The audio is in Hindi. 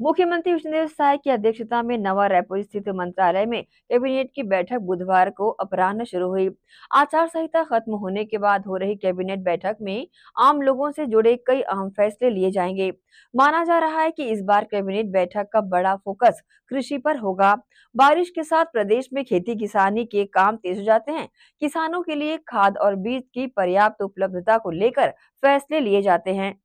मुख्यमंत्री विष्णुदेव साय की अध्यक्षता में नवा रायपुर स्थित मंत्रालय में कैबिनेट की बैठक बुधवार को अपराह्न शुरू हुई आचार संहिता खत्म होने के बाद हो रही कैबिनेट बैठक में आम लोगों से जुड़े कई अहम फैसले लिए जाएंगे माना जा रहा है कि इस बार कैबिनेट बैठक का बड़ा फोकस कृषि पर होगा बारिश के साथ प्रदेश में खेती किसानी के काम तेज हो जाते हैं किसानों के लिए खाद और बीज की पर्याप्त उपलब्धता को लेकर फैसले लिए जाते हैं